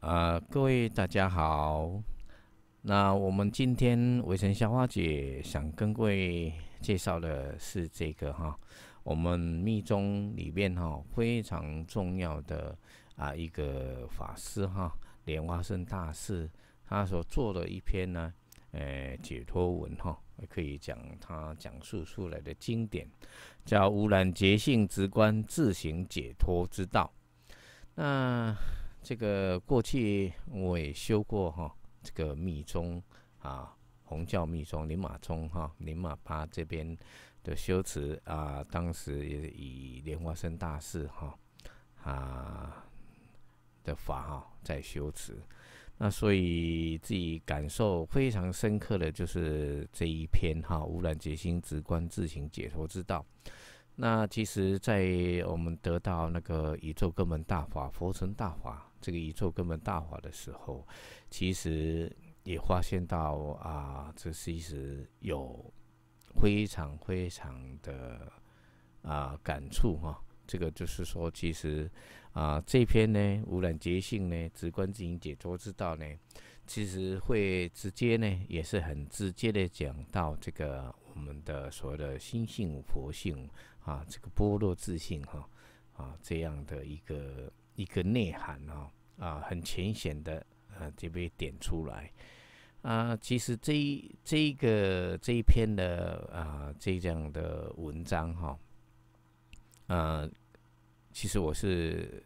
啊，各位大家好。那我们今天围城小花姐想跟各位介绍的是这个哈，我们密宗里面哈非常重要的啊一个法师哈，莲花生大师他所做的一篇呢，呃，解脱文哈，可以讲他讲述出来的经典叫《污染捷性直观自行解脱之道》。那这个过去我也修过哈，这个密宗啊，红教密宗、宁玛宗哈、宁玛巴这边的修持啊，当时也以莲花生大士哈啊的法哈在修持，那所以自己感受非常深刻的就是这一篇哈，无染决心、直观自行解脱之道。那其实，在我们得到那个宇宙根本大法、佛成大法。这个宇宙根本大法的时候，其实也发现到啊，这其实有非常非常的啊感触哈。这个就是说，其实啊这篇呢，无染觉性呢，直观进行解脱之道呢，其实会直接呢，也是很直接的讲到这个我们的所谓的心性佛性啊，这个般若智性哈啊这样的一个。一个内涵啊啊，很浅显的啊，就被点出来啊。其实这一这一个这一篇的啊这样的文章哈，呃，其实我是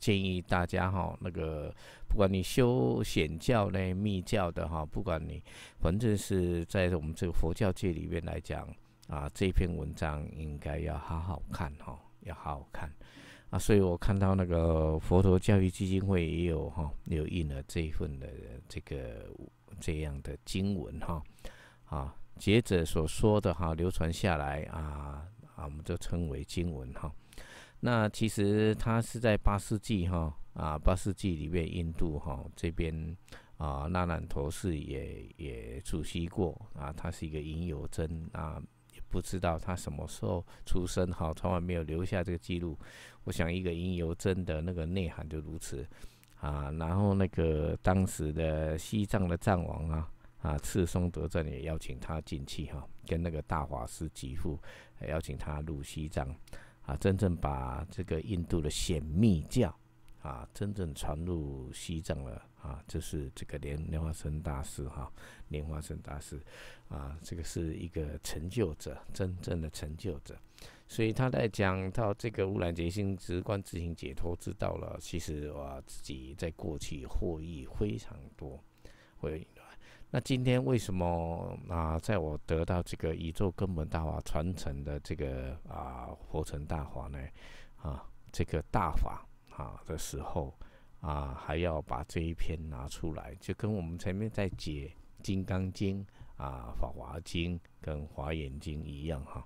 建议大家哈，那个不管你修显教呢、密教的哈，不管你反正是在我们这个佛教界里面来讲啊，这篇文章应该要好好看哈，要好好看。啊，所以我看到那个佛陀教育基金会也有哈，有印了这一份的这个这样的经文哈，啊，接着所说的哈，流传下来啊，啊，我们就称为经文哈。那其实它是在八世纪哈啊，八世纪里面印度哈这边啊，那兰陀寺也也主席过啊，他是一个吟游真啊。不知道他什么时候出生哈，从来没有留下这个记录。我想一个吟游真的那个内涵就如此啊。然后那个当时的西藏的藏王啊啊赤松德赞也邀请他进去哈，跟那个大法师吉富邀请他入西藏啊，真正把这个印度的显密教。啊，真正传入西藏了啊！这是这个莲莲花生大师哈，莲花生大师啊，这个是一个成就者，真正的成就者。所以他在讲到这个乌兰杰性直观自行解脱之道了，其实我自己在过去获益非常多。会。那今天为什么啊，在我得到这个宇宙根本大法传承的这个啊佛成大法呢？啊，这个大法。啊，的时候啊，还要把这一篇拿出来，就跟我们前面在解《金刚经》啊、《法华经》跟《华严经》一样哈。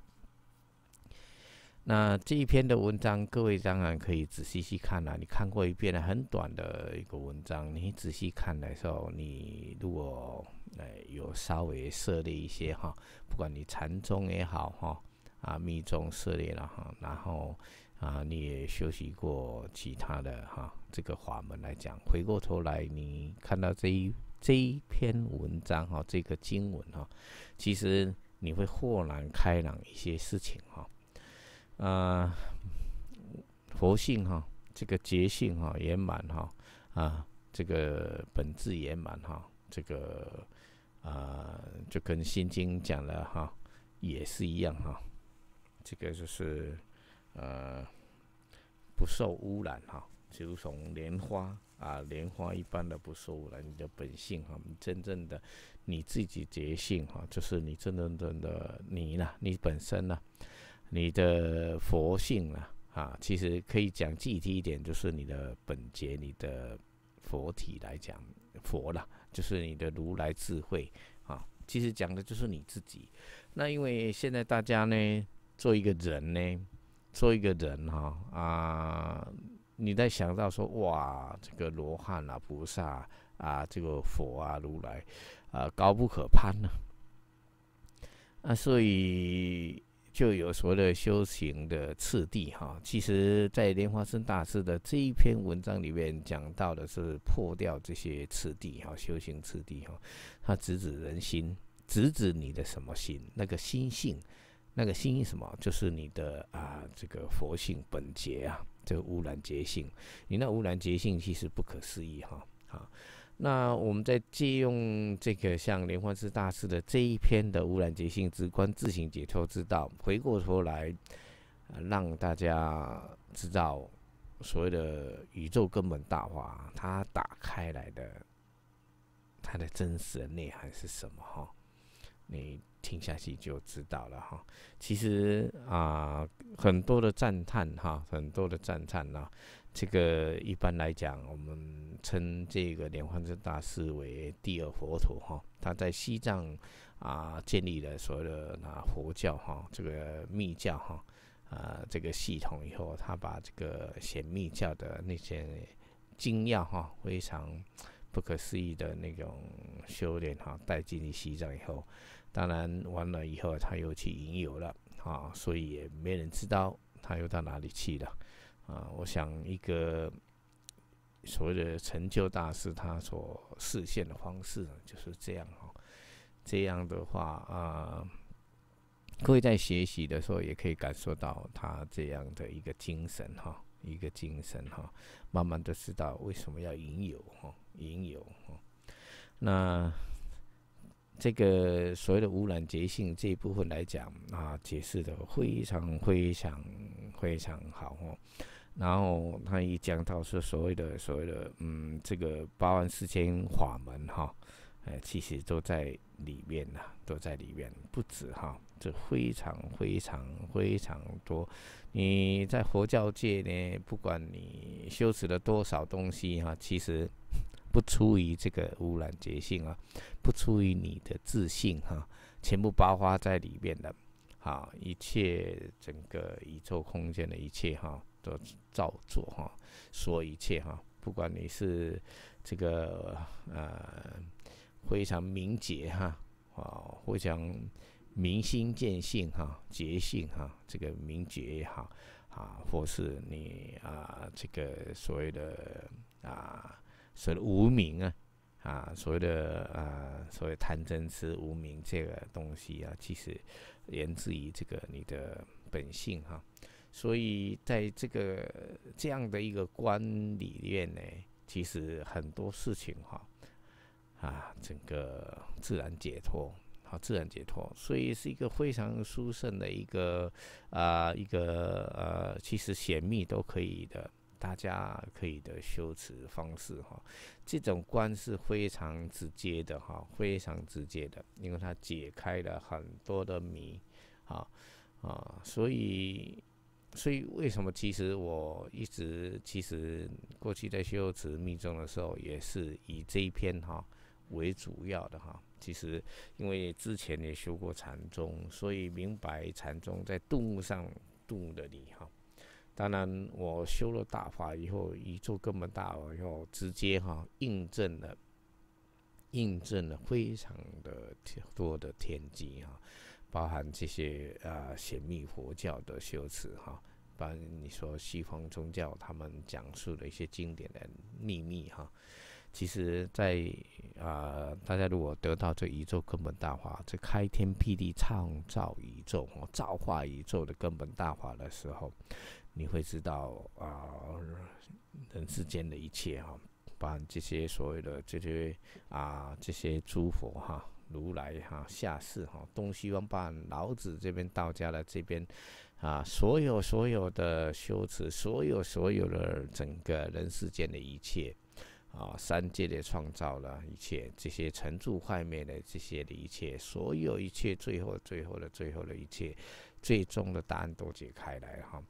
那这一篇的文章，各位当然可以仔细细看啦。你看过一遍了，很短的一个文章，你仔细看的时候，你如果哎有稍微涉猎一些哈，不管你禅宗也好哈，啊密宗涉猎了哈，然后。啊，你也学习过其他的哈，这个法门来讲，回过头来你看到这一这一篇文章哈，这个经文哈，其实你会豁然开朗一些事情哈。啊，佛性哈，这个觉性哈，圆满哈，啊，这个本质圆满哈，这个啊，就跟《心经》讲的哈，也是一样哈，这个就是。呃，不受污染哈，就从莲花啊，莲花一般的不受污染。你的本性哈，你真正的你自己觉性哈，就是你真真正的你呢，你本身呢，你的佛性呢，啊，其实可以讲具体一点，就是你的本觉，你的佛体来讲佛了，就是你的如来智慧啊，其实讲的就是你自己。那因为现在大家呢，做一个人呢。说一个人哈啊，你在想到说哇，这个罗汉啊、菩萨啊、这个佛啊、如来啊，高不可攀呢。啊，所以就有所谓的修行的次第哈。其实，在莲花生大师的这一篇文章里面讲到的是破掉这些次第哈，修行次第哈，它直指人心，直指你的什么心？那个心性。那个心什么，就是你的啊，这个佛性本觉啊，这个污染觉性。你那污染觉性其实不可思议哈啊。那我们再借用这个像莲花生大师的这一篇的污染觉性之观自行解脱之道，回过头来让大家知道所谓的宇宙根本大化，它打开来的它的真实的内涵是什么哈。你。听下去就知道了哈。其实啊，很多的赞叹哈，很多的赞叹呢。这个一般来讲，我们称这个莲花生大师为第二佛陀哈。他在西藏啊建立了所谓的那佛教哈，这个密教哈，呃，这个系统以后，他把这个显密教的那些精要哈，非常不可思议的那种修炼哈，带进西藏以后。当然，完了以后，他又去云游了啊，所以也没人知道他又到哪里去了啊。我想，一个所谓的成就大师，他所实现的方式就是这样这样的话啊，各位在学习的时候，也可以感受到他这样的一个精神哈，一个精神哈，慢慢的知道为什么要云游哈，云游那。这个所谓的污染捷性这一部分来讲啊，解释的非常非常非常好哦。然后他一讲到说所谓的所谓的嗯，这个八万四千法门哈，呃，其实都在里面呐，都在里面不止哈，这非常非常非常多。你在佛教界呢，不管你修持了多少东西哈，其实。不出于这个污染结性啊，不出于你的自信哈，全部包括在里面的。好，一切整个宇宙空间的一切哈，都照做哈，说一切哈，不管你是这个呃非常明觉哈，啊，非常明心见性哈，觉性哈，这个明觉好。啊，或是你啊这个所谓的啊。所谓的无名啊，啊，所谓的啊，所谓贪嗔痴无名这个东西啊，其实源自于这个你的本性哈。所以在这个这样的一个观里面呢，其实很多事情哈，啊，整个自然解脱，好，自然解脱，所以是一个非常殊胜的一个啊，一个呃，其实显密都可以的。大家可以的修持方式哈，这种观是非常直接的哈，非常直接的，因为它解开了很多的谜，啊啊，所以所以为什么其实我一直其实过去在修持密宗的时候也是以这一篇哈为主要的哈，其实因为之前也修过禅宗，所以明白禅宗在顿悟上顿悟的你理哈。当然，我修了大法以后，宇宙根本大法后，直接哈印证了，印证了非常的多的天机哈，包含这些啊神秘佛教的修持哈，把你说西方宗教他们讲述的一些经典的秘密哈，其实，在啊大家如果得到这宇宙根本大法，这开天辟地创造宇宙哦，造化宇宙的根本大法的时候。你会知道啊，人世间的一切哈，把这些所谓的这些啊，这些诸佛哈、如来哈、下士哈、东西方把老子这边道家的这边啊，所有所有的修持，所有所有的整个人世间的一切啊，三界的创造了一切，这些成住坏灭的这些的一切，所有一切最后最后的最后的一切，最终的答案都解开来哈。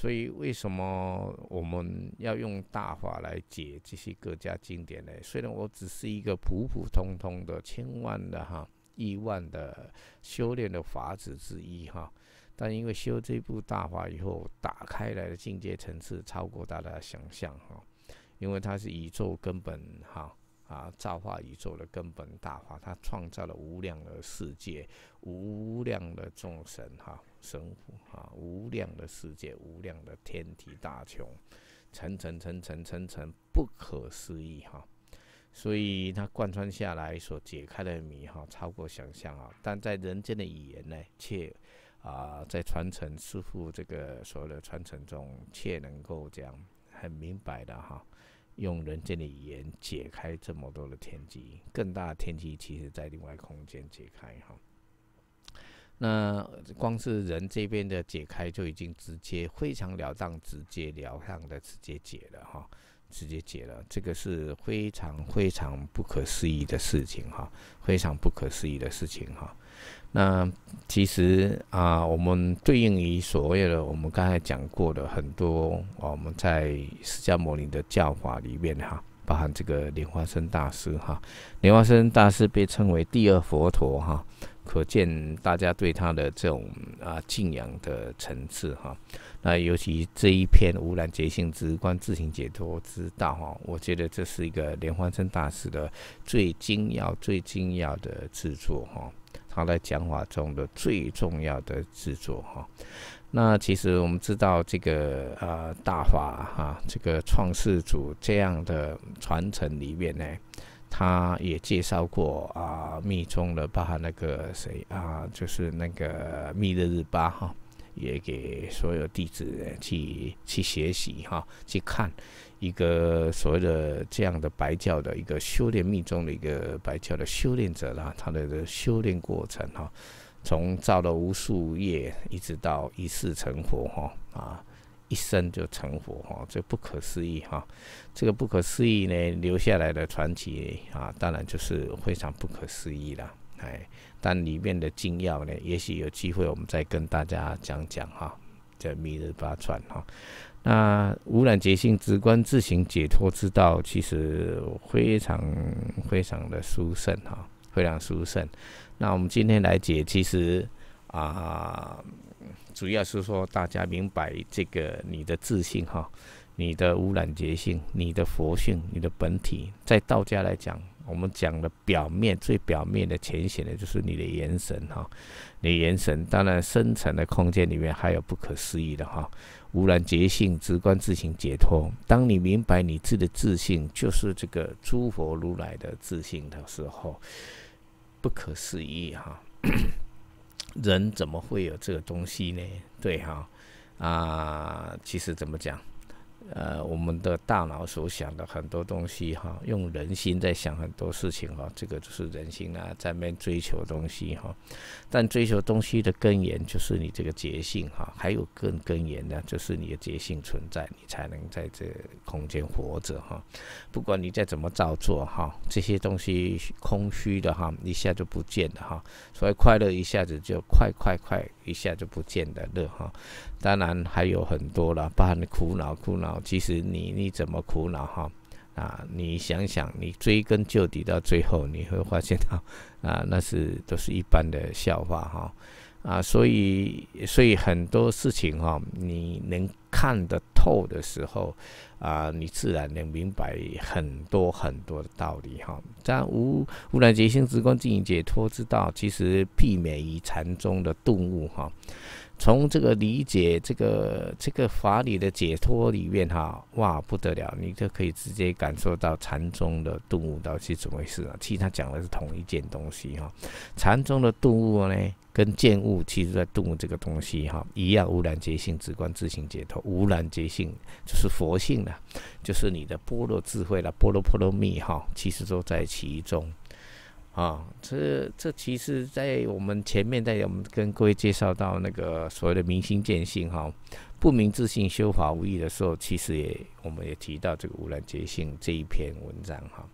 所以，为什么我们要用大法来解这些各家经典呢？虽然我只是一个普普通通的千万的哈亿万的修炼的法子之一哈，但因为修这部大法以后，打开来的境界层次超过大家的想象哈。因为它是宇宙根本哈啊，造化宇宙的根本大法，它创造了无量的世界，无量的众生哈。神乎哈！无量的世界，无量的天体大穹，层层、层、层、层、层，不可思议哈！所以它贯穿下来所解开的谜哈，超过想象啊！但在人间的语言呢，却啊，在传承师傅这个所有的传承中，却能够这样很明白的哈，用人间的语言解开这么多的天机，更大的天机其实在另外空间解开哈。那光是人这边的解开就已经直接非常了当、直接了当的直接解了哈，直接解了，这个是非常非常不可思议的事情哈，非常不可思议的事情哈。那其实啊，我们对应于所谓的我们刚才讲过的很多，我们在释迦牟尼的教法里面哈。包含这个莲花生大师哈，莲花生大师被称为第二佛陀哈，可见大家对他的这种啊敬仰的层次哈。那尤其这一篇《无染杰性直观自行解脱之道》哈，我觉得这是一个莲花生大师的最精要、最精要的制作哈，他在讲法中的最重要的制作哈。那其实我们知道这个呃大法哈，这个创世主这样的传承里面呢，他也介绍过啊密宗的，把那个谁啊，就是那个密勒日巴哈，也给所有弟子去去学习哈，去看一个所谓的这样的白教的一个修炼密宗的一个白教的修炼者啦，他的修炼过程哈。从造了无数业，一直到一世成佛哈啊，一生就成佛哈，这不可思议哈。这个不可思议呢，留下来的传奇啊，当然就是非常不可思议了。哎，但里面的精要呢，也许有机会我们再跟大家讲讲哈。这《弥勒八传》哈，那无染觉性、直观自行解脱之道，其实非常非常的殊胜哈，非常殊胜。那我们今天来解，其实啊，主要是说大家明白这个你的自信哈，你的污染觉性、你的佛性、你的本体，在道家来讲，我们讲的表面最表面的浅显的就是你的元神哈，你元神当然深层的空间里面还有不可思议的哈，无染觉性、直观自行解脱。当你明白你自己的自信就是这个诸佛如来的自信的时候。不可思议哈，人怎么会有这个东西呢？对哈，啊，其实怎么讲？呃，我们的大脑所想的很多东西哈，用人心在想很多事情哈，这个就是人心啊，在面追求东西哈。但追求东西的根源就是你这个觉性哈，还有更根源呢，就是你的觉性存在，你才能在这空间活着哈。不管你再怎么照做哈，这些东西空虚的哈，一下就不见了哈。所以快乐一下子就快快快。一下就不见的了哈，当然还有很多了，包含你苦恼、苦恼。其实你你怎么苦恼哈啊？你想想，你追根究底到最后，你会发现到啊，那是都是一般的笑话哈。啊，所以，所以很多事情哈，你能看得透的时候，啊，你自然能明白很多很多的道理哈。但无无染觉性直观进行解脱之道，其实媲美于禅宗的顿悟哈。从这个理解这个这个法理的解脱里面哈，哇不得了，你就可以直接感受到禅宗的顿悟到底是怎么回事啊？其实他讲的是同一件东西哈，禅宗的顿悟呢，跟见悟其实在顿悟这个东西哈一样，无染觉性、直观自性解脱，无染觉性就是佛性了，就是你的般若智慧了，般若波罗蜜哈，其实都在其中。啊，这这其实，在我们前面在我们跟各位介绍到那个所谓的明心见性哈，不明自性修法无益的时候，其实也我们也提到这个无然觉性这一篇文章哈。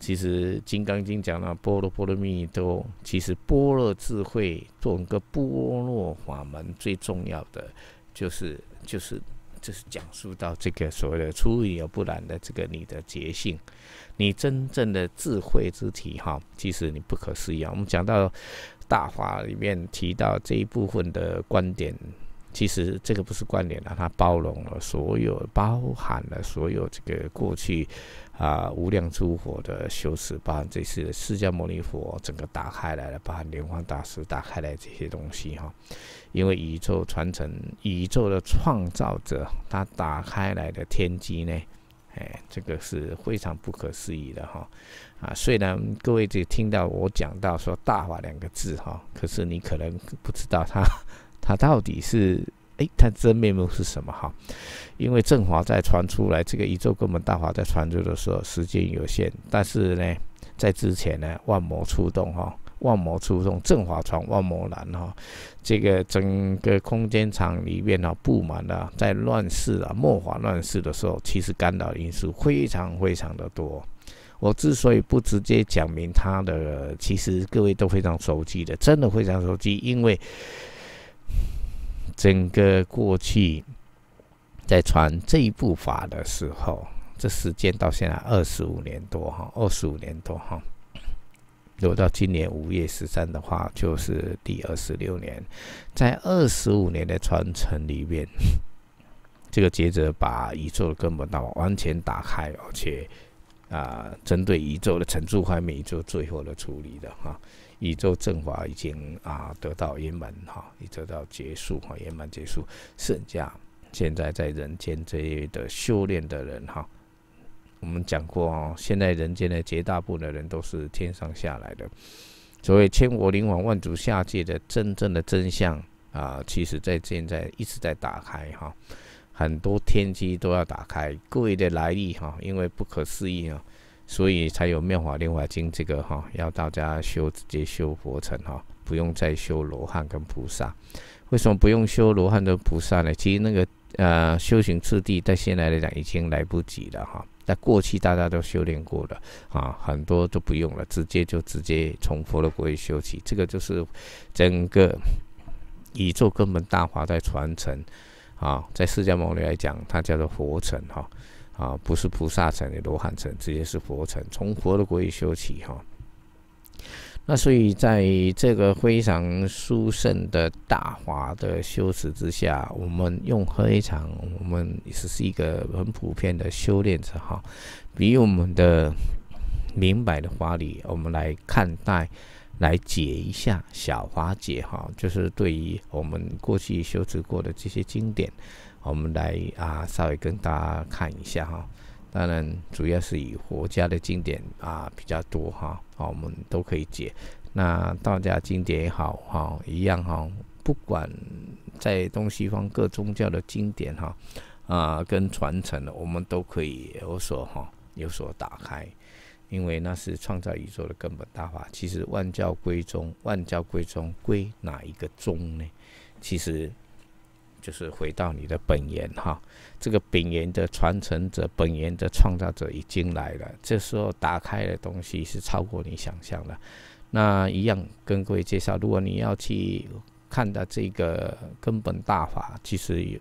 其实《金刚经》讲到波罗波罗蜜多，其实般若智慧整个般若法门最重要的就是就是。就是讲述到这个所谓的出淤而不染的这个你的觉性，你真正的智慧之体哈，其实你不可思议啊。我们讲到大法里面提到这一部分的观点。其实这个不是关联的，它包容了所有，包含了所有这个过去啊无量诸佛的修持，包含这次的释迦牟尼佛整个打开来了，包含莲花大师打开来这些东西哈。因为宇宙传承，宇宙的创造者他打开来的天机呢，哎，这个是非常不可思议的哈。啊，虽然各位只听到我讲到说“大法”两个字哈，可是你可能不知道它。他到底是哎，他真面目是什么哈？因为正华在传出来这个宇宙根本大法在传出的时候，时间有限。但是呢，在之前呢，万魔出动哈，万魔出动，正华传万魔难哈。这个整个空间场里面呢，布满了在乱世啊，末法乱世的时候，其实干扰因素非常非常的多。我之所以不直接讲明他的，其实各位都非常熟悉的，真的非常熟悉，因为。整个过去在传这一步法的时候，这时间到现在二十五年多哈，二十五年多哈。如果到今年五月十三的话，就是第二十六年。在二十五年的传承里面，这个接着把宇宙的根本道完全打开，而且啊，针对宇宙的成住坏灭做最后的处理的哈。宇宙正法已经啊得到圆满哈，已得到结束哈，圆满结束。剩下现在在人间这一的修炼的人哈，我们讲过哦，现在人间的绝大部分的人都是天上下来的。所谓千国灵王万族下界的真正的真相啊，其实在现在一直在打开哈，很多天机都要打开，贵的来历哈，因为不可思议啊。所以才有《妙法莲华经》这个哈，要大家修直接修佛成哈，不用再修罗汉跟菩萨。为什么不用修罗汉跟菩萨呢？其实那个呃修行次第，在现在来讲已经来不及了哈。在过去大家都修炼过了啊，很多都不用了，直接就直接从佛的国位修起。这个就是整个宇宙根本大法在传承啊，在释迦牟尼来讲，它叫做佛城哈。啊，不是菩萨城也罗汉城，直接是佛城，从佛的国语修起哈。那所以在这个非常殊胜的大华的修持之下，我们用非常我们只是一个很普遍的修炼者哈，比我们的明白的法理，我们来看待，来解一下小华解哈，就是对于我们过去修持过的这些经典。我们来啊，稍微跟大家看一下哈。当然，主要是以佛家的经典啊比较多哈。好，我们都可以解。那道家经典也好哈，一样哈。不管在东西方各宗教的经典哈，啊，跟传承的，我们都可以有所哈，有所打开。因为那是创造宇宙的根本大法。其实万教归宗，万教归宗归哪一个宗呢？其实。就是回到你的本源哈，这个本源的传承者，本源的创造者已经来了。这时候打开的东西是超过你想象的。那一样跟各位介绍，如果你要去看到这个根本大法，其实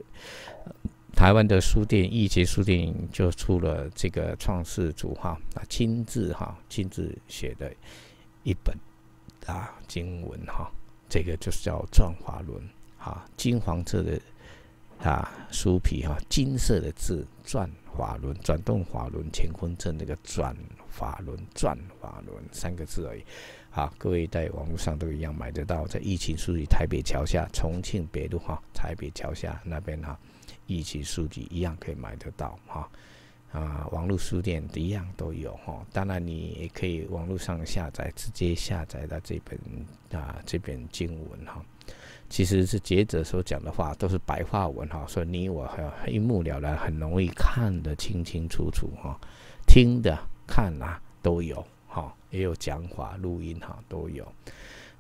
台湾的书店易捷书店就出了这个创世主哈，他亲自哈亲自写的一本啊经文哈，这个就是叫转华轮。啊，金黄色的啊，书皮哈，金色的字转法轮，转动法轮，乾坤阵那个转法轮转法轮三个字而已。啊，各位在网络上都一样买得到，在疫情书籍台北桥下重庆北路哈，台北桥下那边哈，疫情书籍一样可以买得到哈。啊，网络书店一样都有哈。当然，你也可以网络上下载，直接下载到这本啊，这本经文哈。其实是杰者所讲的话都是白话文哈，所以你我很一目了然，很容易看得清清楚楚哈，听的看啊都有哈，也有讲法录音哈都有。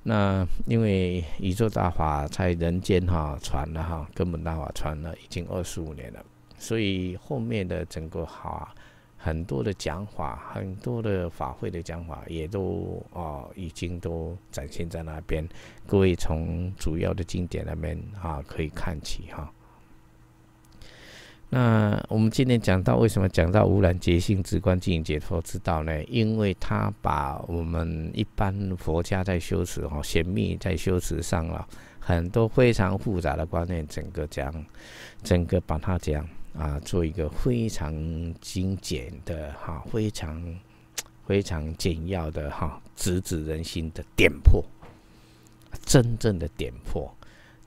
那因为宇宙大法在人间哈传了哈，根本大法传了已经二十五年了，所以后面的整个哈。很多的讲法，很多的法会的讲法，也都啊，已经都展现在那边。各位从主要的经典那边啊，可以看起哈。那我们今天讲到为什么讲到无染觉性、直观营解脱之道呢？因为他把我们一般佛家在修持哦，显密在修持上了很多非常复杂的观念，整个讲，整个把它讲。啊，做一个非常精简的哈，非常 非常简要的哈，直指人心的点破，真正的点破，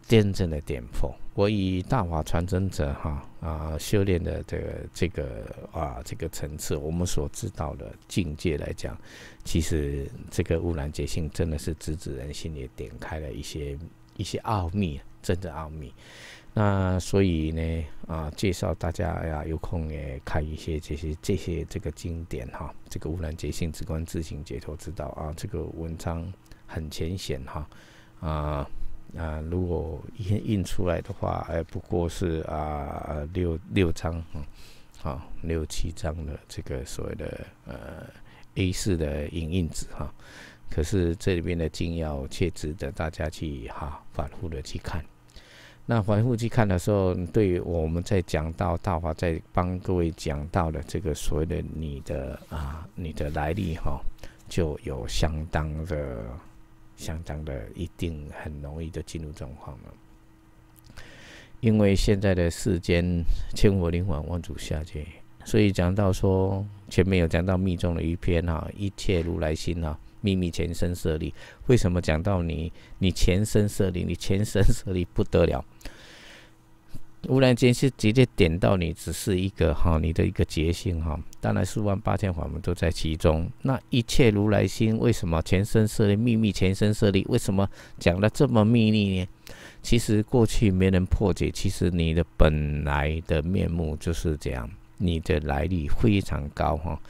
真正的点破。我以大法传承者哈啊修炼的这个这个啊这个层次，我们所知道的境界来讲，其实这个污染捷性真的是直指人心也点开了一些一些奥秘，真正奥秘。那所以呢，啊，介绍大家呀，有空也看一些这些这些这个经典哈，这个《污染节性直观自行解脱之道》啊，这个文章很浅显哈，啊啊，如果印印出来的话，哎，不过是啊六六张，啊六七张的这个所谓的呃 A4 的影印纸哈，可是这里边的精要却值得大家去哈反复的去看。那反复去看的时候，对于我们在讲到大华，在帮各位讲到的这个所谓的你的啊，你的来历哈，就有相当的、相当的一定很容易的进入状况了。因为现在的世间千佛、灵魂、万主下界，所以讲到说前面有讲到密宗的一篇哈，一切如来心哈。秘密前身设立，为什么讲到你？你前身设立，你前身设立不得了。忽然间是直接点到你，只是一个哈，你的一个决性哈。当然，四万八千法门都在其中。那一切如来心，为什么前身设立秘密？前身设立为什么讲的这么秘密呢？其实过去没人破解。其实你的本来的面目就是这样，你的来历非常高哈。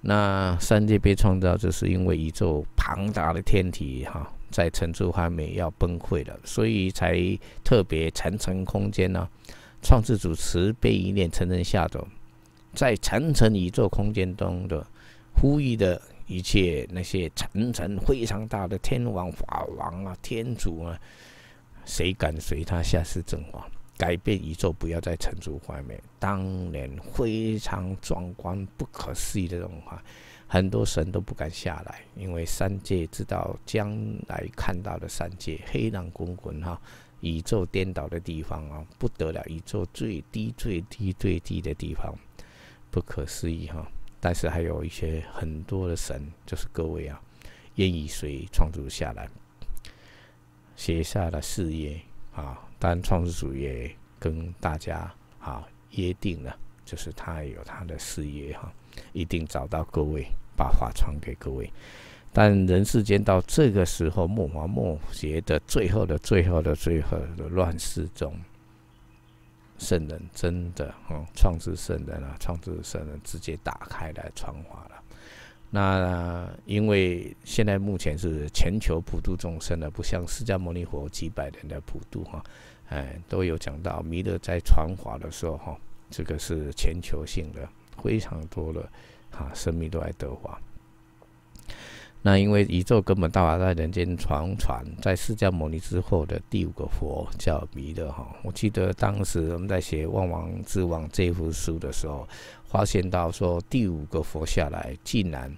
那三界被创造，就是因为宇宙庞大的天体哈，在成著还没要崩溃了，所以才特别层层空间呢，创世主持被一念层层下走，在层层宇宙空间中的呼吁的一切那些层层非常大的天王法王啊，天主啊，谁敢随他下世正王？改变宇宙，不要再沉住外面。当年非常壮观、不可思议的种画，很多神都不敢下来，因为三界知道将来看到的三界，黑浪滚滚哈，宇宙颠倒的地方啊，不得了，宇宙最低、最低、最低的地方，不可思议哈。但是还有一些很多的神，就是各位啊，愿意随创作下来，写下了事业啊。但创始主也跟大家啊约定了，就是他有他的事业哈，一定找到各位，把话传给各位。但人世间到这个时候，莫华莫邪的最后的最后的最后的乱世中，圣人真的啊，创始圣人啊，创始圣人直接打开来传话了。那因为现在目前是全球普度众生的，不像释迦牟尼佛几百年的普度哈，哎，都有讲到弥勒在传法的时候哈，这个是全球性的，非常多的哈，生命都在得华。那因为宇宙根本大法在人间传传，在释迦牟尼之后的第五个佛叫弥勒哈。我记得当时我们在写《万王之王》这幅书的时候，发现到说第五个佛下来，竟然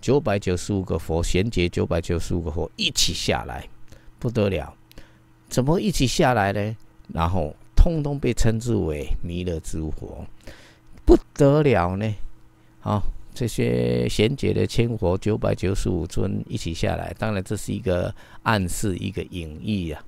九百九十五个佛衔接九百九十五个佛一起下来，不得了！怎么一起下来呢？然后通通被称之为弥勒之佛，不得了呢，哦。这些贤劫的千佛九百九十五尊一起下来，当然这是一个暗示，一个隐喻啊。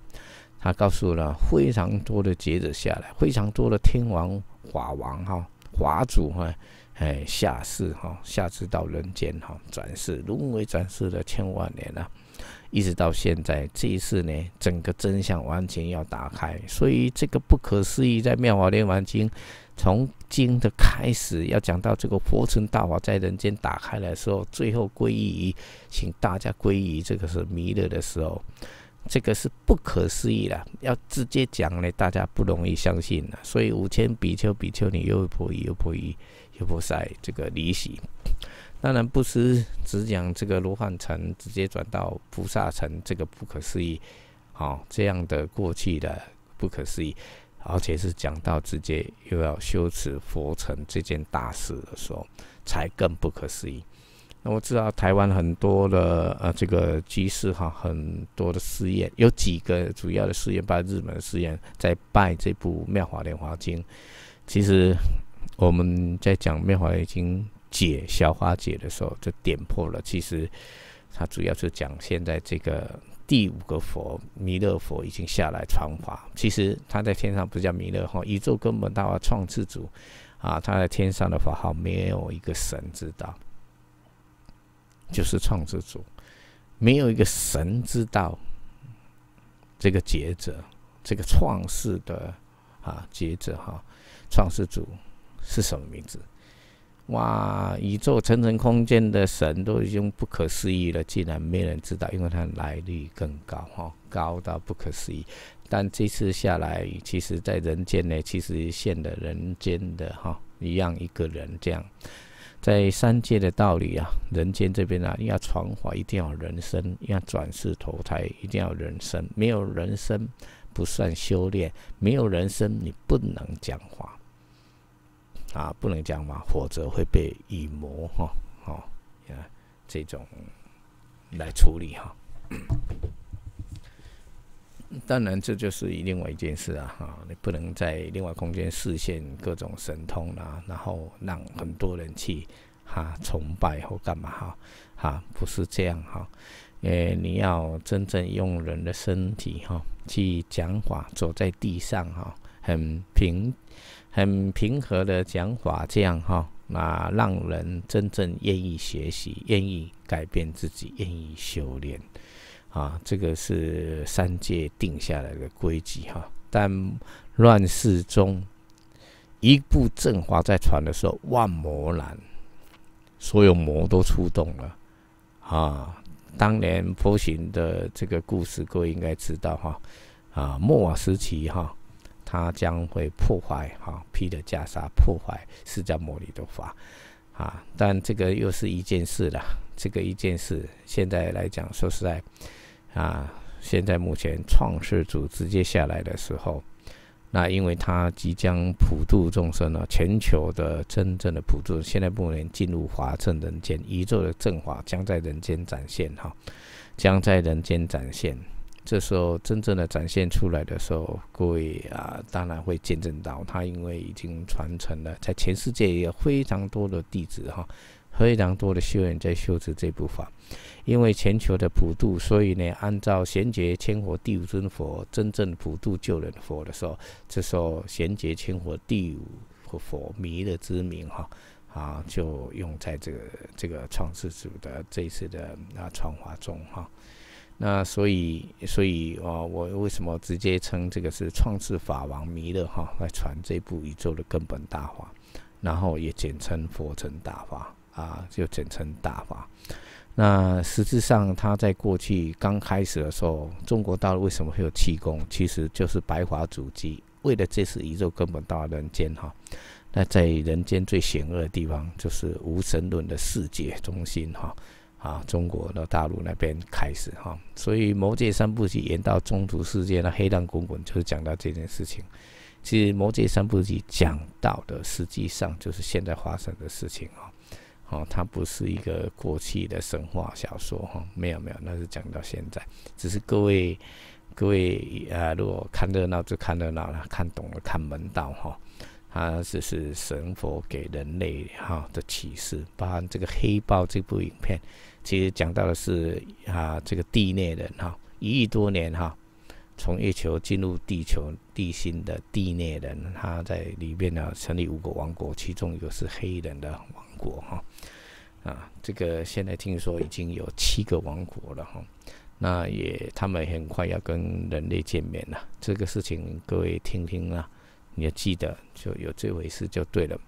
他告诉了非常多的劫子下来，非常多的天王、法王、哈、华主、哈、哎下世、哈下至到人间、哈转世，轮回转世了千万年了，一直到现在这一次呢，整个真相完全要打开，所以这个不可思议，在妙法莲华经。从经的开始，要讲到这个佛成大法在人间打开的时候，最后归于，请大家归于这个是迷勒的时候，这个是不可思议的。要直接讲呢，大家不容易相信的。所以五千比丘，比丘尼、又婆夷、又婆夷、又婆塞，这个离席。当然，不是只讲这个罗汉城直接转到菩萨城，这个不可思议。好，这样的过去的不可思议。而且是讲到直接又要修持佛成这件大事的时候，才更不可思议。那我知道台湾很多的呃这个居士哈，很多的寺院，有几个主要的寺院拜日本的寺院在拜这部《妙华莲华经》，其实我们在讲《妙华经》解小花解的时候，就点破了，其实它主要就讲现在这个。第五个佛弥勒佛已经下来传法，其实他在天上不叫弥勒哈，宇宙根本大王创世主啊，他在天上的法号没有一个神知道，就是创世主，没有一个神知道这个劫者，这个创世的啊劫者哈，创世主是什么名字？哇！宇宙层层空间的神都已经不可思议了，竟然没人知道，因为它来历更高哈，高到不可思议。但这次下来，其实在人间呢，其实现了人间的哈一样一个人这样，在三界的道理啊，人间这边啊，要传法一定要人生，要转世投胎一定要人生，没有人生不算修炼，没有人生你不能讲话。啊，不能讲嘛，否则会被以魔哈哦，这种来处理哈。当然，这就是另外一件事啊，哈，你不能在另外空间视现各种神通啦，然后让很多人去哈崇拜或干嘛哈，哈，不是这样哈。诶，你要真正用人的身体哈去讲法，走在地上哈，很平。很平和的讲法，这样哈，那让人真正愿意学习，愿意改变自己，愿意修炼，啊，这个是三界定下来的规矩哈。但乱世中，一步正法在传的时候，万魔难，所有魔都出动了，啊，当年佛行的这个故事，各位应该知道哈，啊，末瓦时期哈。他将会破坏哈披的袈裟，破坏释迦牟尼的法啊！但这个又是一件事了。这个一件事，现在来讲，说实在啊，现在目前创世主直接下来的时候，那因为他即将普度众生了，全球的真正的普度，现在不能进入华正人间，宇宙的正法将在人间展现哈，将在人间展现。这时候真正的展现出来的时候，各位啊，当然会见证到他，因为已经传承了，在全世界有非常多的弟子哈，非常多的修人在修持这部法，因为全球的普渡，所以呢，按照贤劫千佛第五尊佛真正普渡救人佛的时候，这时候贤劫千佛第五佛弥勒之名哈啊，就用在这个这个创世主的这一次的啊传话中哈。那所以，所以啊，我为什么直接称这个是创世法王弥勒哈来传这部宇宙的根本大法，然后也简称佛成大法啊，就简称大法。那实质上，他在过去刚开始的时候，中国大陆为什么会有气功？其实就是白华祖师为了这次宇宙根本大人间哈，那在人间最险恶的地方，就是无神论的世界中心哈。啊，中国的大陆那边开始哈，所以《魔戒三部曲》演到中途世界的黑浪滚滚，就是讲到这件事情。其实《魔戒三部曲》讲到的，实际上就是现在发生的事情啊。哦，它不是一个过气的神话小说哈，没有没有，那是讲到现在。只是各位各位啊，如果看热闹就看热闹了，看懂了看门道哈。它只是神佛给人类哈的启示，包含这个《黑豹》这部影片。其实讲到的是啊，这个地内人哈，一亿多年哈，从月球进入地球地心的地内人，他在里面呢成立五个王国，其中一个是黑人的王国哈啊，这个现在听说已经有七个王国了哈，那也他们很快要跟人类见面了，这个事情各位听听啊，你要记得就有这回事就对了。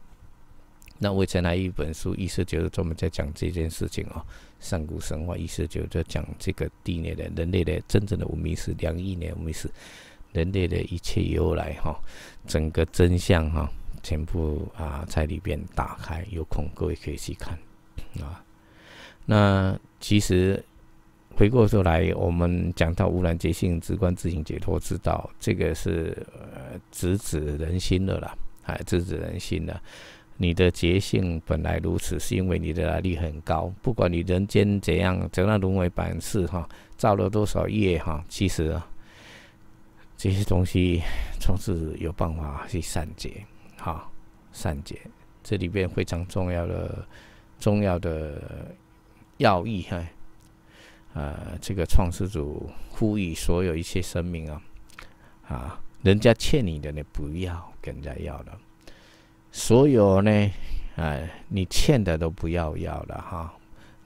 那我再那一本书，意思就是专门在讲这件事情哦。上古神话意思就在讲这个地内的，人类的真正的文明史，两亿年文明史，人类的一切由来哈，整个真相哈，全部啊在里边打开，有空各位可以去看啊。那其实回过头来，我们讲到污染觉性、直观自行解脱之道，这个是呃直指人心的啦，啊，直指人心的。你的觉性本来如此，是因为你的来历很高。不管你人间怎样怎样沦为凡事哈，造了多少业哈，其实这些东西总是有办法去善解。哈，善解这里边非常重要的重要的要义哈。啊，这个创世主呼吁所有一切生命啊，啊，人家欠你的你不要跟人家要了。所有呢，哎，你欠的都不要要了哈，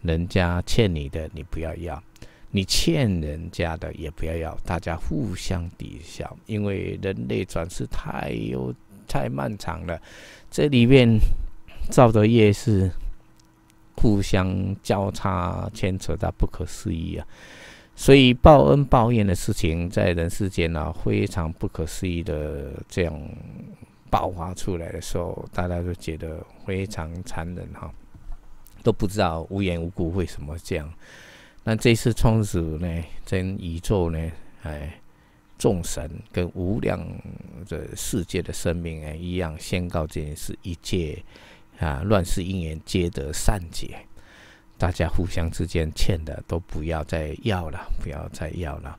人家欠你的你不要要，你欠人家的也不要要，大家互相抵消，因为人类转世太有太漫长了，这里面造的业是互相交叉牵扯到不可思议啊，所以报恩报怨的事情在人世间呢，非常不可思议的这样。爆发出来的时候，大家都觉得非常残忍哈，都不知道无缘无故为什么这样。那这次创始呢，跟宇宙呢，哎，众神跟无量这世界的生命哎一样，宣告这件事一切啊，乱世姻缘皆得善解，大家互相之间欠的都不要再要了，不要再要了，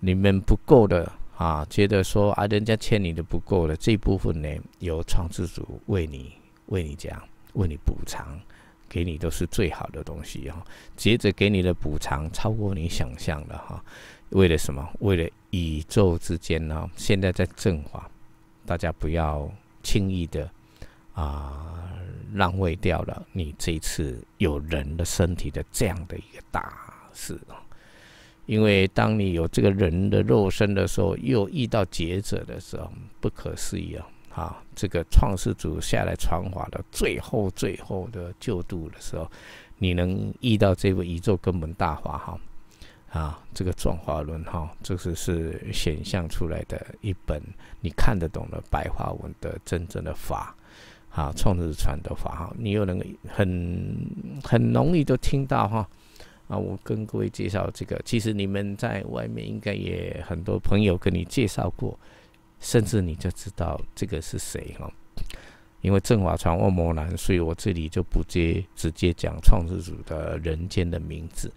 你们不够的。啊，接着说啊，人家欠你的不够了，这部分呢由创世主为你、为你讲、为你补偿，给你都是最好的东西啊。接着给你的补偿超过你想象的哈，为了什么？为了宇宙之间呢？现在在正法，大家不要轻易的啊浪费掉了你这一次有人的身体的这样的一个大事哦。因为当你有这个人的肉身的时候，又遇到劫者的时候，不可思议啊！啊，这个创世主下来传法的最后最后的救度的时候，你能遇到这位宇宙根本大法哈啊，这个转化轮哈，这是是显象出来的一本你看得懂的白话文的真正的法啊，创世传的法哈，你又能很很容易都听到哈。啊，我跟各位介绍这个，其实你们在外面应该也很多朋友跟你介绍过，甚至你就知道这个是谁哈。因为正法传恶魔难，所以我这里就不接直接讲创世主的人间的名字。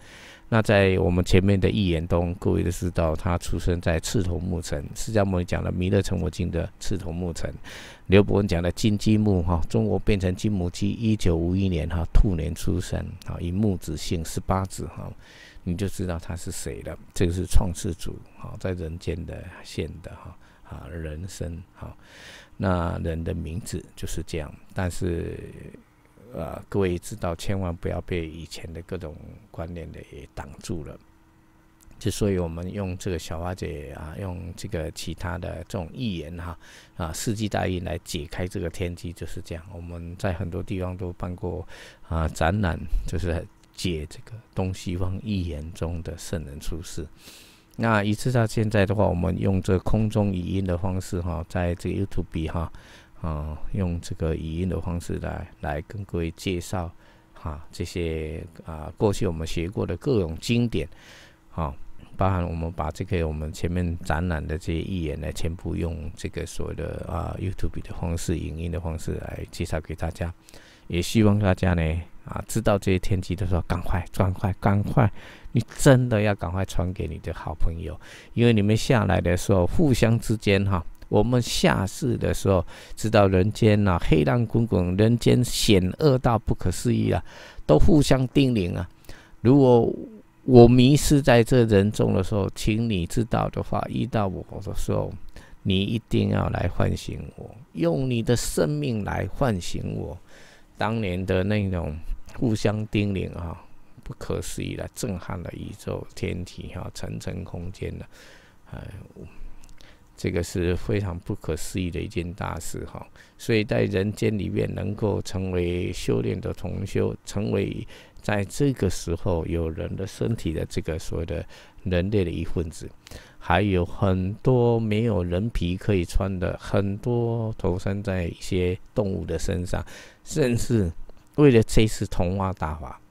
那在我们前面的预言中，各位都知道，他出生在赤铜木城。释迦牟尼讲了弥勒成佛经的赤铜木城，刘伯温讲的金鸡木哈，中国变成金木鸡。一九五一年哈，兔年出生啊，以木子姓十八子哈，你就知道他是谁了。这个是创世主哈，在人间的现的哈啊人生哈，那人的名字就是这样，但是。呃，各位知道，千万不要被以前的各种观念的也挡住了。之所以我们用这个小花姐啊，用这个其他的这种预言哈啊世纪大运来解开这个天机，就是这样。我们在很多地方都办过啊展览，就是解这个东西方预言中的圣人出世。那一直到现在的话，我们用这空中语音的方式哈，在这个 YouTube 哈。啊，用这个语音的方式来来跟各位介绍，哈，这些啊，过去我们学过的各种经典，啊，包含我们把这个我们前面展览的这些预言呢，全部用这个所谓的啊 YouTube 的方式，影音的方式来介绍给大家，也希望大家呢啊知道这些天机的时候，赶快，赶快，赶快，你真的要赶快传给你的好朋友，因为你们下来的时候，互相之间哈。我们下世的时候，知道人间呐，黑暗滚滚，人间险恶到不可思议啊，都互相叮咛啊。如果我迷失在这人中的时候，请你知道的话，遇到我的时候，你一定要来唤醒我，用你的生命来唤醒我。当年的那种互相叮咛啊，不可思议了，震撼了宇宙天体哈，层层空间的，哎。这个是非常不可思议的一件大事，哈！所以在人间里面能够成为修炼的同修，成为在这个时候有人的身体的这个所谓的人类的一份子，还有很多没有人皮可以穿的，很多投身在一些动物的身上，甚至为了这次童话大法，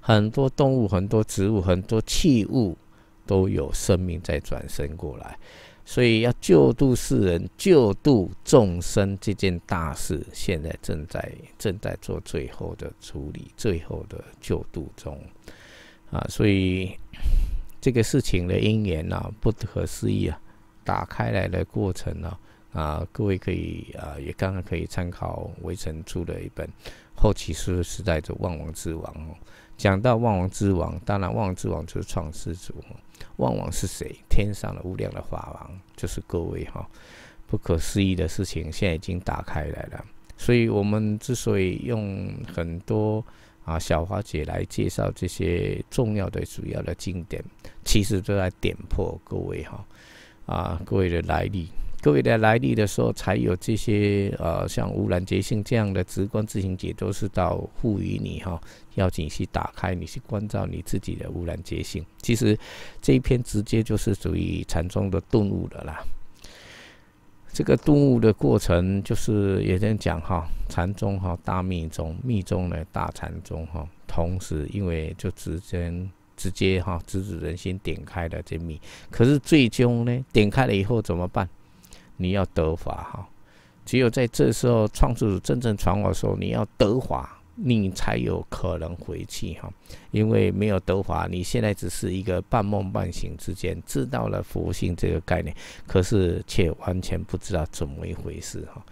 很多动物、很多植物、很多器物都有生命在转身过来。所以要救度世人、救度众生这件大事，现在正在正在做最后的处理、最后的救度中，啊，所以这个事情的因缘呢，不可思议啊！打开来的过程呢，啊，各位可以啊，也刚刚可以参考围城出的一本后期书，是在的万王之王。讲到万王之王，当然万王之王就是创世主。万王是谁？天上的无量的法王，就是各位哈。不可思议的事情现在已经打开来了，所以我们之所以用很多啊小华姐来介绍这些重要的主要的经典，其实都在点破各位哈啊各位的来历。各位的来历的时候，才有这些呃，像污染节性这样的直观自行解，都是到赋予你哈，要紧去打开，你去关照你自己的污染节性。其实这一篇直接就是属于禅宗的顿悟的啦。这个顿悟的过程就是也这样讲哈，禅宗哈，大密宗，密宗呢大禅宗哈，同时因为就直接直接哈直指人心点开的这密，可是最终呢点开了以后怎么办？你要德法哈，只有在这时候，创作者真正传我的时候，你要德法，你才有可能回去哈。因为没有德法，你现在只是一个半梦半醒之间，知道了佛性这个概念，可是却完全不知道怎么一回事哈。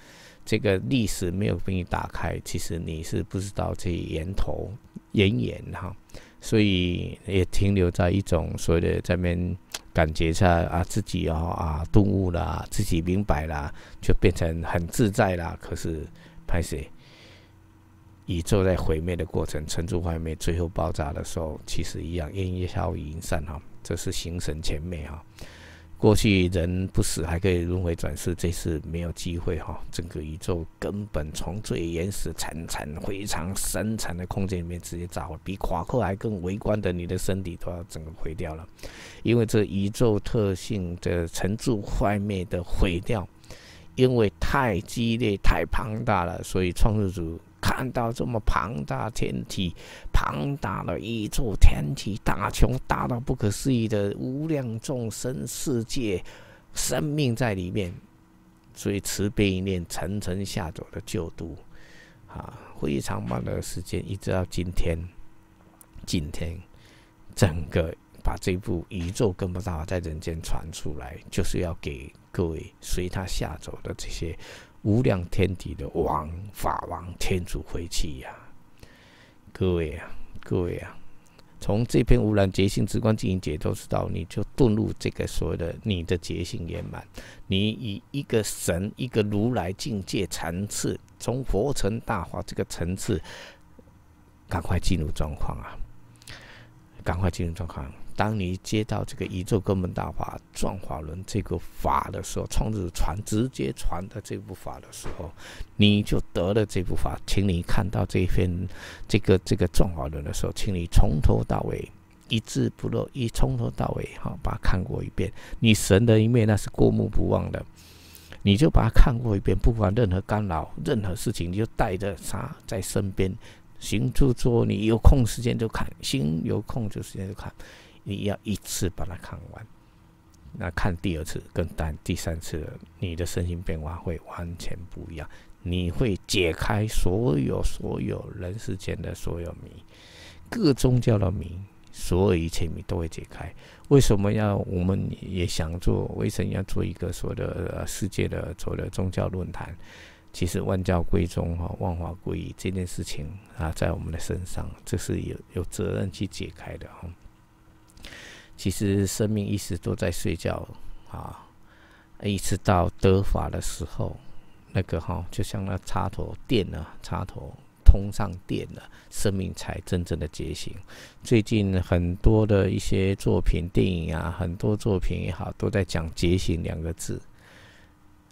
这个历史没有被你打开，其实你是不知道这源头源源哈。所以也停留在一种所谓的这边感觉下啊，自己哦啊顿悟啦，自己明白啦，就变成很自在啦。可是拍谁？宇宙在毁灭的过程，成住坏灭，最后爆炸的时候，其实一样烟消云散哈。这是形神全灭哈。过去人不死还可以轮回转世，这次没有机会哈！整个宇宙根本从最原始、层层非常深沉的空间里面直接找，比垮克还更微观的，你的身体都要整个毁掉了，因为这宇宙特性的沉住坏灭的毁掉，因为太激烈、太庞大了，所以创世主。看到这么庞大天体，庞大的宇宙天体，大穷大到不可思议的无量众生世界，生命在里面，所以慈悲一念层层下走的救度，啊，非常棒的时间，一直到今天，今天整个把这部宇宙跟不上在人间传出来，就是要给各位随他下走的这些。无量天体的王法王天主回去呀！各位啊，各位啊，从这篇无染觉性直观进行解都知道你就遁入这个所谓的你的觉性圆满，你以一个神、一个如来境界层次，从佛成大法这个层次，赶快进入状况啊！赶快进入状况。当你接到这个宇宙根本大法转法轮这个法的时候，创始传直接传的这部法的时候，你就得了这部法。请你看到这篇这个这个转法轮的时候，请你从头到尾一字不漏，一从头到尾哈把它看过一遍。你神的一面那是过目不忘的，你就把它看过一遍，不管任何干扰，任何事情，你就带着它在身边。行住坐，你有空时间就看，行有空就时间就看。你要一次把它看完，那看第二次、跟第第三次，你的身心变化会完全不一样。你会解开所有所有人世间的所有谜，各宗教的谜，所有一切谜都会解开。为什么要我们也想做？为什么要做一个所谓的世界的、所谓的宗教论坛？其实万教归宗哈，万法归一这件事情啊，在我们的身上，这是有有责任去解开的哈。其实生命一直都在睡觉啊，一直到得法的时候，那个哈，就像那插头电啊，插头通上电了，生命才真正的觉醒。最近很多的一些作品、电影啊，很多作品也好，都在讲觉醒两个字。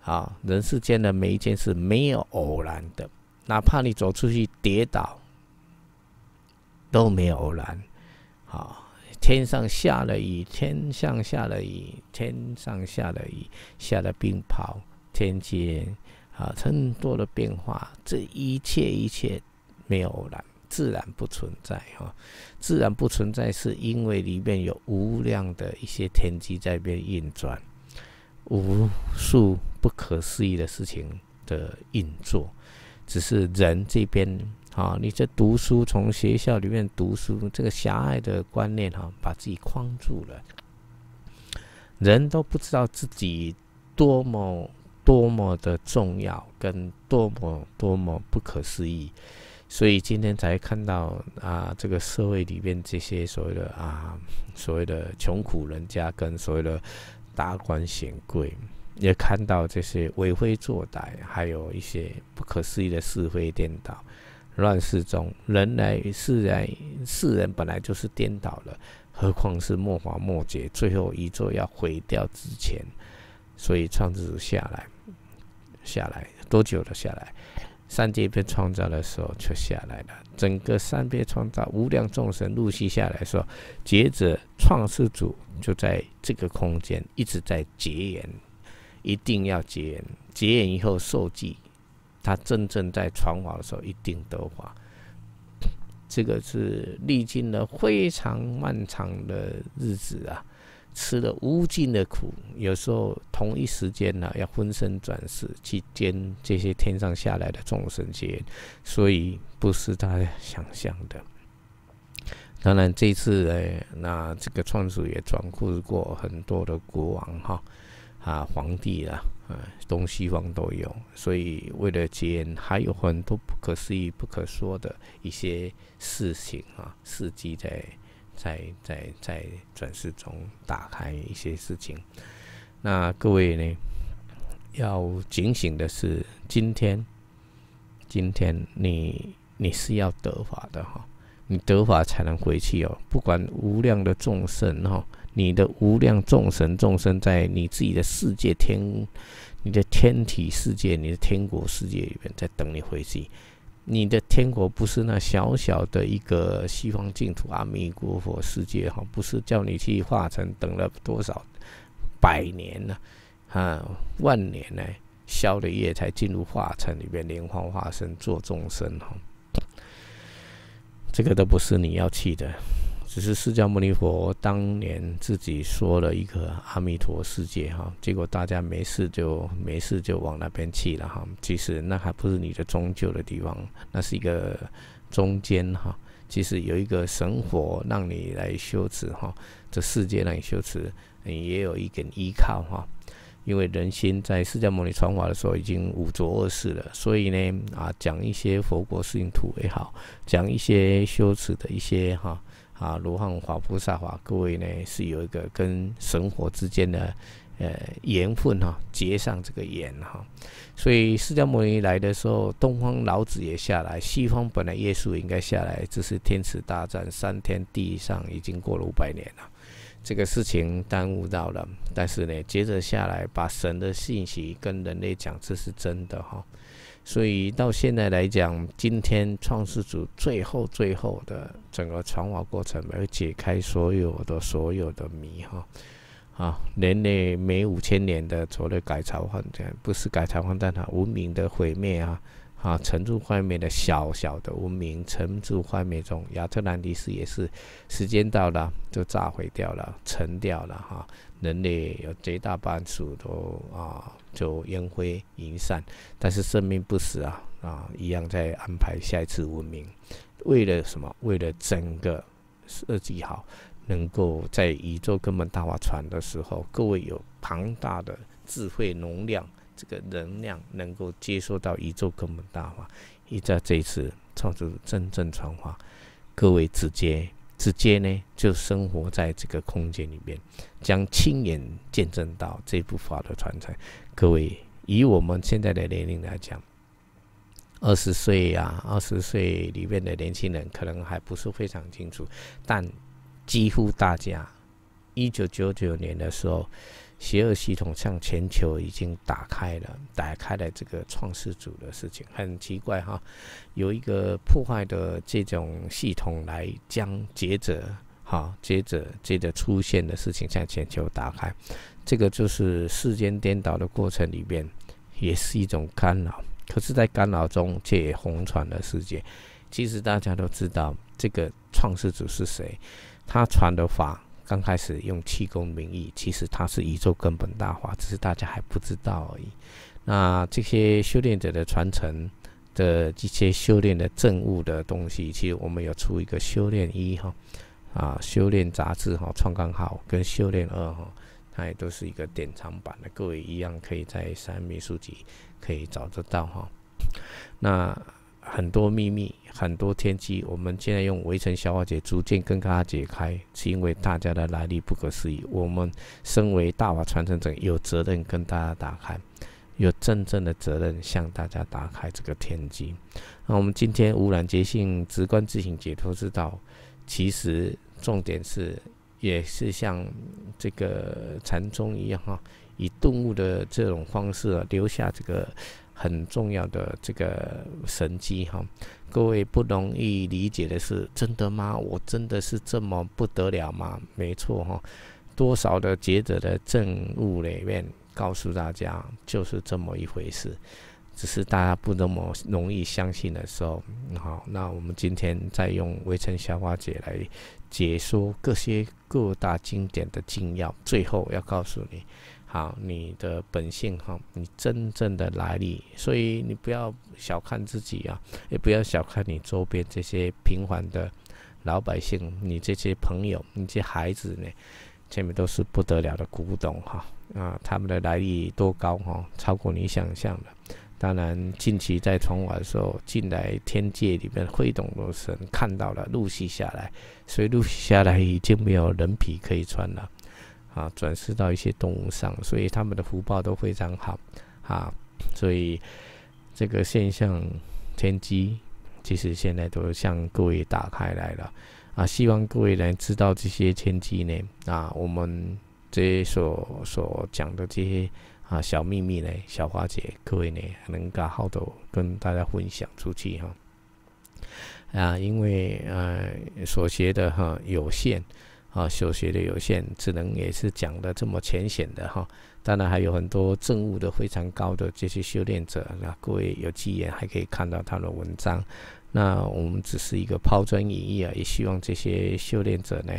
啊，人世间的每一件事没有偶然的，哪怕你走出去跌倒，都没有偶然。好。天上下了雨，天上下了雨，天上下了雨，下了冰雹，天气啊，很多的变化，这一切一切没有偶然，自然不存在哈，自然不存在，是因为里面有无量的一些天机在边运转，无数不可思议的事情的运作，只是人这边。啊！你这读书从学校里面读书，这个狭隘的观念哈，把自己框住了。人都不知道自己多么多么的重要，跟多么多么不可思议。所以今天才看到啊，这个社会里面这些所谓的啊，所谓的穷苦人家跟所谓的达官显贵，也看到这些为非作歹，还有一些不可思议的是非颠倒。乱世中，人来世来，世人本来就是颠倒了，何况是莫法莫解，最后一座要毁掉之前，所以创世主下来，下来多久了？下来三界被创造的时候就下来了。整个三界创造，无量众生陆续下来说，接着创世主就在这个空间一直在结缘，一定要结缘，结缘以后受记。他真正在传法的时候，一定得法。这个是历经了非常漫长的日子啊，吃了无尽的苦，有时候同一时间呢，要分身转世去兼这些天上下来的众生劫，所以不是大家想象的。当然，这次呢，那这个创始也转世过很多的国王哈，啊，皇帝了。啊，东西方都有，所以为了结缘，还有很多不可思议、不可说的一些事情啊，事迹在在在在转世中打开一些事情。那各位呢，要警醒的是，今天今天你你是要得法的哈，你得法才能回去哦。不管无量的众生哈。你的无量众神众生，在你自己的世界天，你的天体世界，你的天国世界里面，在等你回去。你的天国不是那小小的一个西方净土阿弥陀佛世界哈，不是叫你去化成等了多少百年呢？啊，万年呢？消了业才进入化成里面，莲花化身做众生哈，这个都不是你要去的。只是释迦牟尼佛当年自己说了一个阿弥陀世界哈，结果大家没事就没事就往那边去了哈。其实那还不是你的终究的地方，那是一个中间哈。其实有一个神佛让你来修持哈，这世界让你修持也有一点依靠哈。因为人心在释迦牟尼传法的时候已经五浊恶世了，所以呢啊，讲一些佛国净土也好，讲一些修持的一些哈。啊，罗汉、法菩萨、法，各位呢是有一个跟神佛之间的呃缘分哈，结上这个缘哈。所以释迦牟尼来的时候，东方老子也下来，西方本来耶稣应该下来，只是天池大战三天，地上已经过了五百年了，这个事情耽误到了。但是呢，接着下来把神的信息跟人类讲，这是真的哈。所以到现在来讲，今天创世主最后最后的整个传话过程，而解开所有的所有的谜哈啊！人类每五千年的做了改朝换代，不是改朝换代，哈，文明的毁灭啊啊！沉住幻灭的小小的文明沉住幻灭中，亚特兰蒂斯也是时间到了就炸毁掉了，沉掉了哈！人类有绝大半数都啊。就烟灰云散，但是生命不死啊啊，一样在安排下一次文明。为了什么？为了整个设计好，能够在宇宙根本大法传的时候，各位有庞大的智慧能量，这个能量能够接受到宇宙根本大法，一在这一次创造出真正传化，各位直接。直接呢，就生活在这个空间里面，将亲眼见证到这部法的传承。各位以我们现在的年龄来讲，二十岁呀，二十岁里面的年轻人可能还不是非常清楚，但几乎大家一九九九年的时候。邪恶系统向全球已经打开了，打开了这个创世主的事情很奇怪哈，有一个破坏的这种系统来将接着哈，接着接着出现的事情向全球打开，这个就是世间颠倒的过程里边也是一种干扰，可是，在干扰中却也红传了世界。其实大家都知道这个创世主是谁，他传的法。刚开始用气功名义，其实它是宇宙根本大法，只是大家还不知道而已。那这些修炼者的传承的一些修炼的证悟的东西，其实我们有出一个修炼一哈啊，修炼杂志哈创刊号跟修炼二哈，它也都是一个典藏版的，各位一样可以在三米书籍可以找得到哈。那。很多秘密，很多天机，我们现在用围城小化解，逐渐跟大家解开，是因为大家的来历不可思议。我们身为大法传承者，有责任跟大家打开，有真正的责任向大家打开这个天机。那我们今天无染觉性、直观自行解脱之道，其实重点是，也是像这个禅宗一样哈，以顿悟的这种方式啊，留下这个。很重要的这个神迹哈，各位不容易理解的是真的吗？我真的是这么不得了吗？没错哈，多少的学者的证悟里面告诉大家就是这么一回事，只是大家不那么容易相信的时候，好，那我们今天再用微尘小花解来解说各些各大经典的精要，最后要告诉你。啊，你的本性哈，你真正的来历，所以你不要小看自己啊，也不要小看你周边这些平凡的老百姓，你这些朋友，你这孩子呢，前面都是不得了的古董哈啊，他们的来历多高哈，超过你想象的。当然，近期在崇华的时候，进来天界里面挥动的神看到了，陆续下来，所以陆续下来已经没有人皮可以穿了。啊，转世到一些动物上，所以他们的福报都非常好，啊，所以这个现象天机，其实现在都向各位打开来了，啊，希望各位能知道这些天机呢，啊，我们这所所讲的这些啊小秘密呢，小花姐各位呢，能更好的跟大家分享出去哈，啊，因为呃所学的哈有限。啊，所学的有限，只能也是讲的这么浅显的哈。当然还有很多政悟的非常高的这些修炼者，那各位有机缘还可以看到他的文章。那我们只是一个抛砖引玉啊，也希望这些修炼者呢，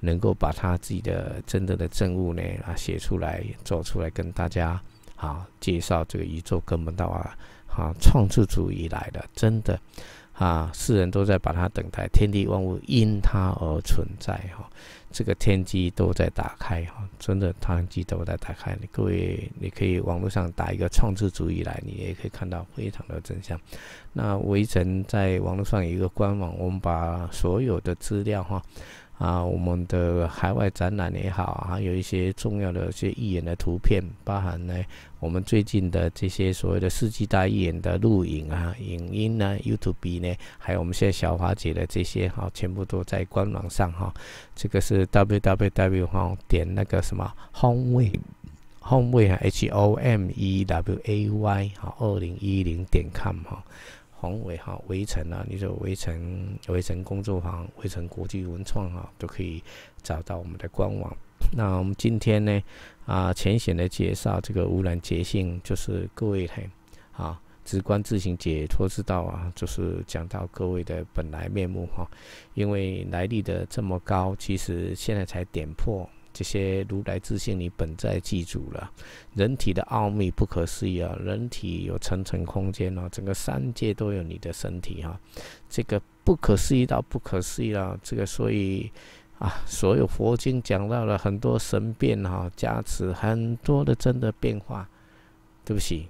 能够把他自己的真正的政悟呢啊写出来，做出来跟大家啊介绍这个宇宙根本道啊，啊创制主义来的真的啊，世人都在把它等待，天地万物因它而存在哈。这个天机都在打开哈，真的，天机都在打开。各位，你可以网络上打一个“创世主义”来，你也可以看到非常的真相。那围城在网络上有一个官网，我们把所有的资料哈。啊，我们的海外展览也好，还有一些重要的些艺演的图片，包含呢，我们最近的这些所谓的世纪大艺演的录影啊、影音呢、YouTube 呢，还有我们现在小华姐的这些哈，全部都在官网上哈。这个是 www 哈点那个什么 Home Way Home Way H O M E W A Y 哈二零一零点 com 哈。宏伟哈，围城啊，你说围城，围城工作坊，围城国际文创哈，都可以找到我们的官网。那我们今天呢，啊，浅显的介绍这个污染捷性，就是各位嘿，啊，直观自行解脱之道啊，就是讲到各位的本来面目哈，因为来历的这么高，其实现在才点破。这些如来自性，你本在记住了。人体的奥秘不可思议啊！人体有层层空间啊，整个三界都有你的身体哈。这个不可思议到不可思议啊！这个所以啊，所有佛经讲到了很多神变哈，加持很多的真的变化。对不起。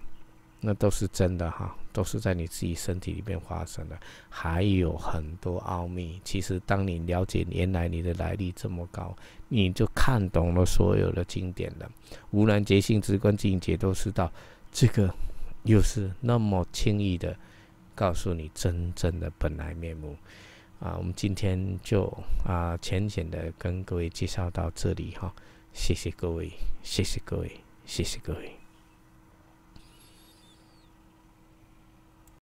那都是真的哈，都是在你自己身体里面发生的，还有很多奥秘。其实，当你了解原来你的来历这么高，你就看懂了所有的经典了。无量觉性、直观境界都知道，这个又是那么轻易的告诉你真正的本来面目啊！我们今天就啊浅浅的跟各位介绍到这里哈，谢谢各位，谢谢各位，谢谢各位。